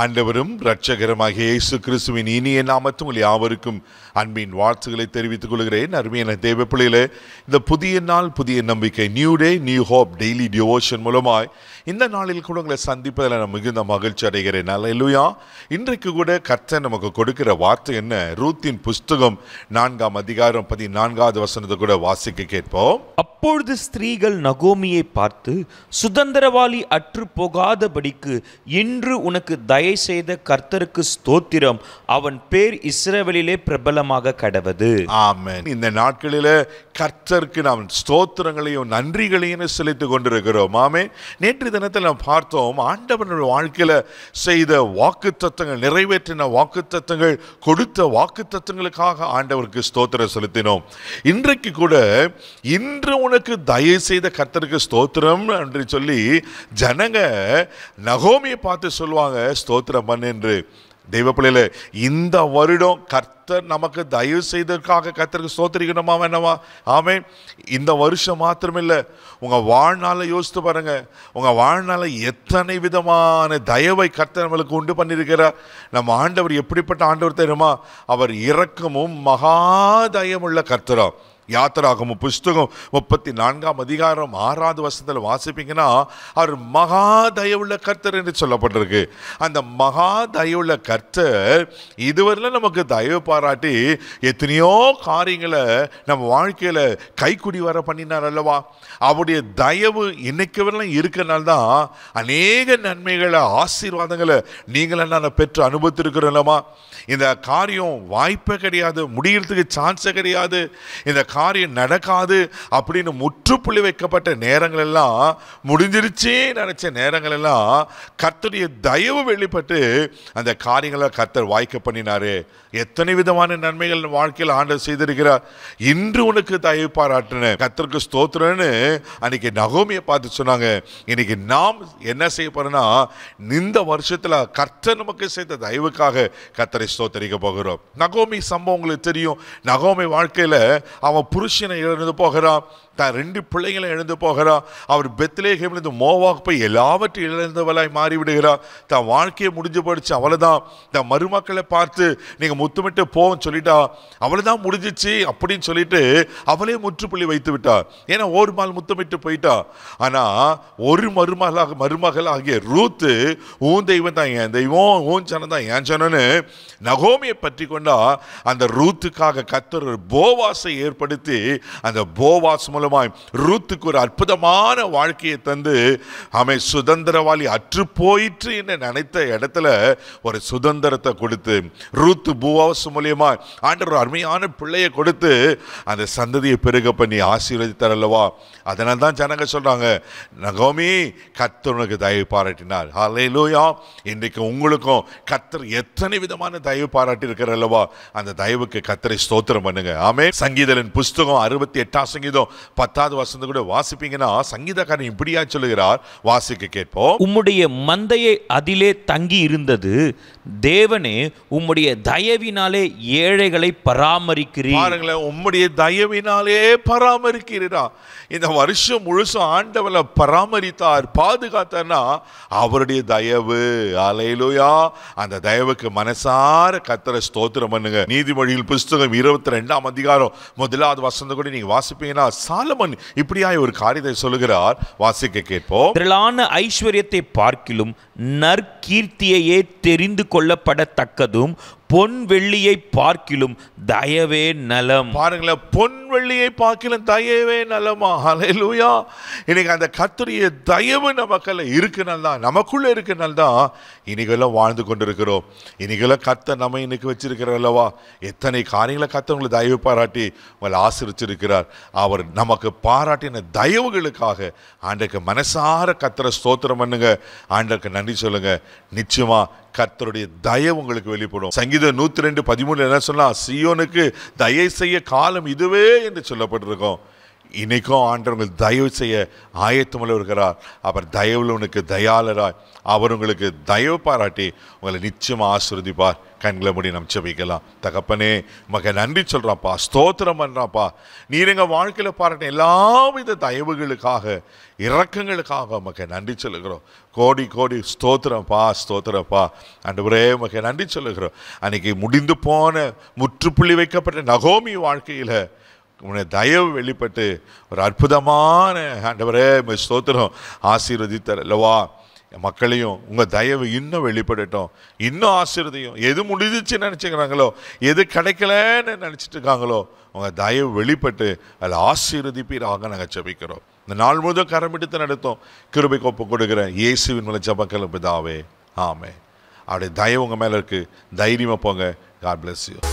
ஆண்டவரும் இரட்சகரமாக இயேசு கிறிஸ்துவின் இனிய நாமத்தும் யாவருக்கும் அன்பின் வாழ்த்துக்களை தெரிவித்துக் கொள்கிறேன் அருமையான தேவ பிள்ளையிலே இந்த புதிய நாள் புதிய நம்பிக்கை new day new hope daily devotion மூலமாய் இந்த நாளில் கூட உங்களை சந்திப்பதில் நான் மிகுந்த மகிழ்ச்சி அடைகிறேன் நல்ல இல்லையா இன்றைக்கு கூட கர்த்தர் நமக்கு கொடுக்கிற வார்த்தை என்ன ரூத்தின் புஸ்தகம் நான்காம் அதிகாரம் பதினான்காவது வசனத்தை கூட வாசிக்க கேட்போம் அப்பொழுது ஸ்திரீகள் நகோமியை பார்த்து சுதந்திரவாளி அற்று போகாதபடிக்கு இன்று உனக்கு தய தயை செய்த கர்த்தருக்கு ஸ்தோத்திரம் அவன் பேர் இஸ்ரேவலிலே பிரபலமாக கடவது ஆமன் இந்த நாட்களில கர்த்தருக்கு நாம் ஸ்தோத்திரங்களையும் நன்றிகளையும் செலுத்திக் கொண்டிருக்கிறோம் ஆமே நேற்று தினத்தில் நாம் பார்த்தோம் ஆண்டவனுடைய வாழ்க்கையில் செய்த வாக்கு தத்துவங்கள் நிறைவேற்றின வாக்கு தத்துவங்கள் கொடுத்த வாக்கு தத்துவங்களுக்காக ஆண்டவருக்கு ஸ்தோத்திரம் செலுத்தினோம் இன்றைக்கு கூட இன்று உனக்கு தயவு செய்த கர்த்தருக்கு ஸ்தோத்திரம் என்று சொல்லி ஜனங்க நகோமியை பார்த்து சொல்லுவாங்க ஸ்தோத்திரம் பண்ணு என்று தெய்வ பிள்ளையில இந்த வருடம் கர்த்தர் நமக்கு தயவு செய்ததற்காக கர்த்தருக்கு சோத்தரிக்கணுமா வேணாமா ஆமே இந்த வருஷம் மாத்திரமில்லை உங்கள் வாழ்நாளை யோசித்து பாருங்கள் உங்கள் வாழ்நாளை எத்தனை விதமான தயவை கர்த்தர் நம்மளுக்கு உண்டு பண்ணியிருக்கிறார் நம்ம ஆண்டவர் எப்படிப்பட்ட ஆண்டவர் தெரியுமா அவர் இறக்கமும் மகா தயமுள்ள கர்த்தரம் யாத்திராகமும் புஸ்தகம் முப்பத்தி நான்காம் அதிகாரம் ஆறாவது வருஷத்தில் வாசிப்பீங்கன்னா அவர் மகா தயவுள்ள கர்த்தர் என்று சொல்லப்பட்டிருக்கு அந்த மகா தயவுள்ள கர்த்தர் இதுவரையில் நமக்கு தயவு பாராட்டி எத்தனையோ காரியங்களை நம்ம வாழ்க்கையில் கைக்குடி வர பண்ணினார் அல்லவா அவருடைய தயவு இன்னைக்கு வரலாம் இருக்கிறனால தான் அநேக நன்மைகளை ஆசீர்வாதங்களை நீங்களும் நான் பெற்று அனுபவித்திருக்கிறோம் இந்த காரியம் வாய்ப்பே கிடையாது முடிகிறதுக்கு சான்ஸே கிடையாது இந்த காரியம் நடக்காது அப்படின்னு முற்றுப்புள்ளி வைக்கப்பட்ட நேரங்கள் எல்லாம் முடிஞ்சிருச்சே நினச்ச நேரங்கள் எல்லாம் கர்த்தருடைய தயவு வெளிப்பட்டு அந்த காரியங்களை கர்த்தர் வாய்க்க பண்ணினாரு எத்தனை விதமான நன்மைகள் வாழ்க்கையில் ஆண்டு செய்திருக்கிறார் இன்று உனக்கு தயவு பாராட்டின கத்தருக்கு ஸ்தோத்திரன்னு அன்னைக்கு நகோமியை பார்த்து சொன்னாங்க இன்னைக்கு நாம் என்ன செய்ய போறோம்னா இந்த வருஷத்தில் கர்த்தர் நமக்கு செய்த தயவுக்காக கத்தரை ஸ்தோத்தரிக்க போகிறோம் நகோமி சம்பவம் உங்களுக்கு தெரியும் நகோமி வாழ்க்கையில் அவன் அவன் புருஷனை எழுந்து போகிறான் தான் ரெண்டு பிள்ளைகளை எழுந்து போகிறான் அவர் பெத்லேகம்லேருந்து மோவாக் போய் எல்லாவற்றையும் இழந்தவளாய் மாறிவிடுகிறார் தான் வாழ்க்கையை முடிஞ்சு போயிடுச்சு அவ்வளோதான் தான் மருமக்களை பார்த்து நீங்கள் முத்துமிட்டு போவோம் சொல்லிட்டா அவ்வளோதான் முடிஞ்சிச்சு அப்படின்னு சொல்லிட்டு அவளே முற்றுப்புள்ளி வைத்து விட்டா ஏன்னா ஒரு மால் முத்தமிட்டு போயிட்டா ஆனால் ஒரு மருமகளாக மருமகள் ஆகிய ரூத்து ஊன் தெய்வம் தான் என் தெய்வம் ஊன் சனம் தான் என் சனன்னு நகோமியை பற்றி கொண்டா அந்த ரூத்துக்காக கத்தர் போவாசை ஏற்படுத்தி பயன்படுத்தி அந்த போவாஸ் மூலமாய் ரூத்துக்கு ஒரு அற்புதமான வாழ்க்கையை தந்து அவை சுதந்திரவாளி அற்று போயிற்று என்று நினைத்த இடத்துல ஒரு சுதந்திரத்தை கொடுத்து ரூத்து போவாஸ் ஆண்டு ஒரு அருமையான பிள்ளையை கொடுத்து அந்த சந்ததியை பெருக பண்ணி ஆசீர்வதித்தார் அல்லவா அதனால தான் ஜனங்க சொல்கிறாங்க நகோமி கத்தனுக்கு தயவு பாராட்டினார் ஹலே இன்றைக்கு உங்களுக்கும் கத்தர் எத்தனை விதமான தயவு இருக்கிற அல்லவா அந்த தயவுக்கு கத்தரை ஸ்தோத்திரம் பண்ணுங்க ஆமே சங்கீதலின் புஸ்தகம் அறுபத்தி எட்டாம் சங்கீதம் பத்தாவது வசந்த கூட வாசிப்பீங்கன்னா சங்கீதக்காரன் இப்படியா சொல்லுகிறார் வாசிக்க கேட்போம் உம்முடைய மந்தையை அதிலே தங்கி இருந்தது தேவனே உம்முடைய தயவினாலே ஏழைகளை பராமரிக்கிறீர் உம்முடைய தயவினாலே பராமரிக்கிறீரா இந்த வருஷம் முழுசும் ஆண்டவளை பராமரித்தார் பாதுகாத்தார்னா அவருடைய தயவு அலையிலோயா அந்த தயவுக்கு மனசார கத்திர ஸ்தோத்திரம் பண்ணுங்க நீதிமொழியில் புஸ்தகம் இருபத்தி ரெண்டாம் அதிகாரம் முதலாவது ஏழாவது வசந்த கூட நீங்க வாசிப்பீங்கன்னா சாலமன் இப்படியாய் ஒரு காரியத்தை சொல்லுகிறார் வாசிக்க கேட்போம் திரளான ஐஸ்வர்யத்தை பார்க்கிலும் நற்கீர்த்தியையே தெரிந்து கொள்ளப்படத்தக்கதும் பொன் வெள்ளியை பார்க்கிலும் தயவே நலம் பாருங்களேன் பொன் வெள்ளியை பார்க்கலாம் தயவே நல்லமா அலையலூயா இன்னைக்கு அந்த கத்துடைய தயவு நமக்கல்ல இருக்கு நல்லா நமக்குள்ளே இருக்குனால் தான் இன்னைக்கெல்லாம் வாழ்ந்து கொண்டு இருக்கிறோம் இன்னைக்கெல்லாம் கத்த நம்ம இன்னைக்கு வச்சிருக்கிறோம் அல்லவா எத்தனை காரியங்களை கத்த உங்களை தயவு பாராட்டி உங்களை ஆசிரிச்சிருக்கிறார் அவர் நமக்கு பாராட்டின தயவுகளுக்காக ஆண்டுக்கு மனசார கத்துற ஸ்தோத்திரம் பண்ணுங்க ஆண்டுக்கு நன்றி சொல்லுங்க நிச்சயமா கத்தருடைய தயவு உங்களுக்கு வெளிப்படும் சங்கீதம் நூற்றி ரெண்டு பதிமூணு என்ன சொன்னால் சியோனுக்கு தயவு செய்ய காலம் இதுவே என்று சொல்லப்பட்டிருக்கோம் இன்னைக்கும் ஆண்டவர் உங்கள் தயவு செய்ய ஆயத்தமில் இருக்கிறார் அவர் தயவில் உனக்கு தயாளராய் அவர் உங்களுக்கு தயவு பாராட்டி உங்களை நிச்சயம் ஆசிரதிப்பார் கண்களை முடி நம்ம வைக்கலாம் தகப்பனே மக நன்றி சொல்கிறான்ப்பா ஸ்தோத்திரம் பண்ணுறான்ப்பா நீர் எங்கள் வாழ்க்கையில் பாராட்டின எல்லாவித தயவுகளுக்காக இறக்கங்களுக்காக மக நன்றி சொல்லுகிறோம் கோடி கோடி ஸ்தோத்திரம்ப்பா ஸ்தோத்திரம்ப்பா ஒரே மக நன்றி சொல்லுகிறோம் அன்னைக்கு முடிந்து போன முற்றுப்புள்ளி வைக்கப்பட்ட நகோமி வாழ்க்கையில் உன்னுடைய தயவு வெளிப்பட்டு ஒரு அற்புதமான ஆண்டவரே ஸ்தோத்திரம் ஆசீர்வதித்தர் அல்லவா மக்களையும் உங்கள் தயவு இன்னும் வெளிப்படட்டும் இன்னும் ஆசீர்வதியும் எது முடிஞ்சிச்சு நினச்சிக்கிறாங்களோ எது கிடைக்கலன்னு நினச்சிட்டு இருக்காங்களோ உங்கள் தயவு வெளிப்பட்டு அதில் ஆசீர்வதிப்பீராக நாங்கள் செபிக்கிறோம் இந்த நாள் முழுதும் கரமிடித்து நடத்தும் கிருபை கோப்பு கொடுக்குறேன் இயேசுவின் மலை ஜபக்கல் பிதாவே ஆமே அப்படி தயவு உங்கள் மேலே இருக்குது தைரியமாக போங்க காட் பிளஸ் யூ